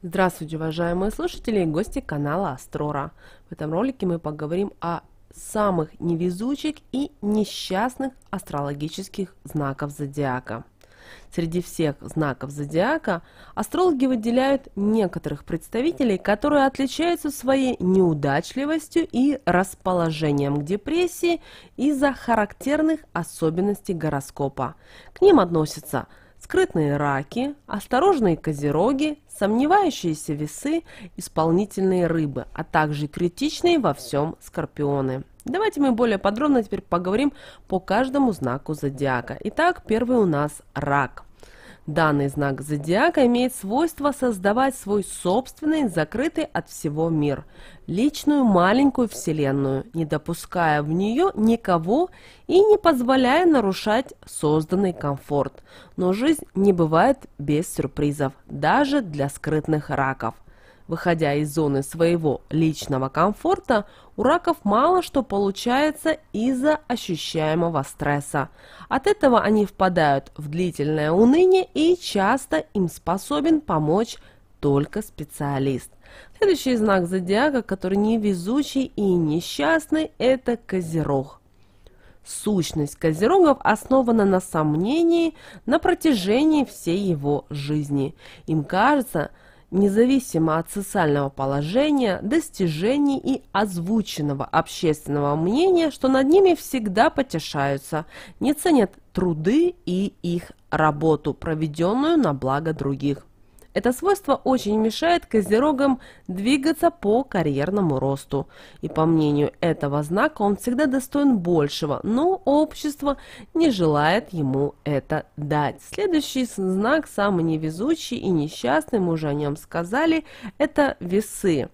Здравствуйте, уважаемые слушатели и гости канала Астрора. В этом ролике мы поговорим о самых невезучих и несчастных астрологических знаков зодиака. Среди всех знаков зодиака астрологи выделяют некоторых представителей, которые отличаются своей неудачливостью и расположением к депрессии из-за характерных особенностей гороскопа. К ним относятся – скрытные раки, осторожные козероги, сомневающиеся весы, исполнительные рыбы, а также критичные во всем скорпионы. Давайте мы более подробно теперь поговорим по каждому знаку зодиака. Итак, первый у нас рак. Данный знак зодиака имеет свойство создавать свой собственный, закрытый от всего мир, личную маленькую вселенную, не допуская в нее никого и не позволяя нарушать созданный комфорт. Но жизнь не бывает без сюрпризов, даже для скрытных раков – Выходя из зоны своего личного комфорта, у раков мало что получается из-за ощущаемого стресса. От этого они впадают в длительное уныние и часто им способен помочь только специалист. Следующий знак зодиака, который невезучий и несчастный, это козерог. Сущность Козерогов основана на сомнении на протяжении всей его жизни. Им кажется, независимо от социального положения, достижений и озвученного общественного мнения, что над ними всегда потешаются, не ценят труды и их работу, проведенную на благо других. Это свойство очень мешает козерогам двигаться по карьерному росту. И по мнению этого знака он всегда достоин большего, но общество не желает ему это дать. Следующий знак, самый невезучий и несчастный, мы уже о нем сказали, это весы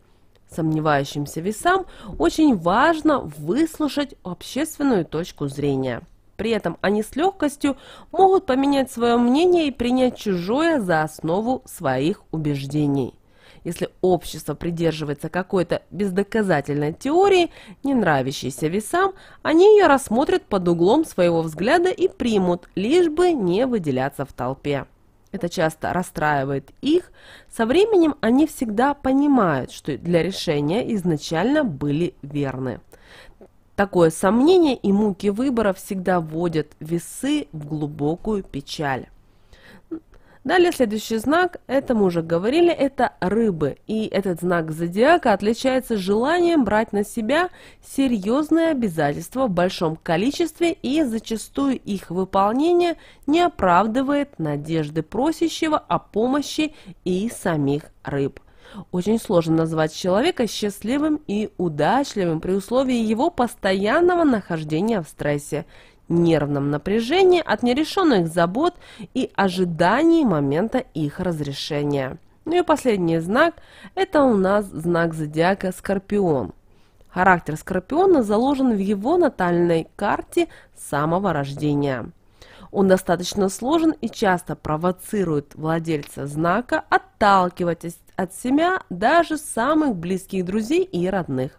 сомневающимся весам, очень важно выслушать общественную точку зрения. При этом они с легкостью могут поменять свое мнение и принять чужое за основу своих убеждений. Если общество придерживается какой-то бездоказательной теории, не нравящейся весам, они ее рассмотрят под углом своего взгляда и примут, лишь бы не выделяться в толпе. Это часто расстраивает их. Со временем они всегда понимают, что для решения изначально были верны. Такое сомнение и муки выбора всегда вводят весы в глубокую печаль. Далее следующий знак, это мы уже говорили, это рыбы. И этот знак зодиака отличается желанием брать на себя серьезные обязательства в большом количестве и зачастую их выполнение не оправдывает надежды просящего о помощи и самих рыб. Очень сложно назвать человека счастливым и удачливым при условии его постоянного нахождения в стрессе, нервном напряжении от нерешенных забот и ожидании момента их разрешения. Ну и последний знак – это у нас знак зодиака Скорпион. Характер Скорпиона заложен в его натальной карте самого рождения. Он достаточно сложен и часто провоцирует владельца знака отталкивать от себя даже самых близких друзей и родных.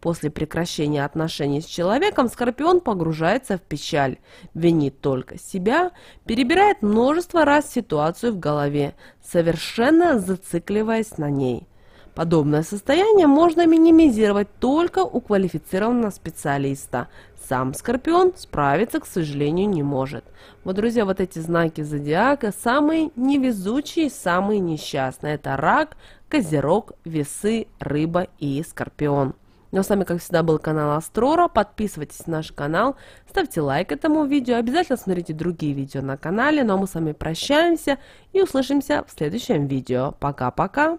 После прекращения отношений с человеком Скорпион погружается в печаль, винит только себя, перебирает множество раз ситуацию в голове, совершенно зацикливаясь на ней. Подобное состояние можно минимизировать только у квалифицированного специалиста. Сам Скорпион справиться, к сожалению, не может. Вот, друзья, вот эти знаки зодиака самые невезучие, самые несчастные. Это рак, козерог, весы, рыба и скорпион. Ну а с вами, как всегда, был канал Астрора. Подписывайтесь на наш канал, ставьте лайк этому видео, обязательно смотрите другие видео на канале. Ну а мы с вами прощаемся и услышимся в следующем видео. Пока-пока!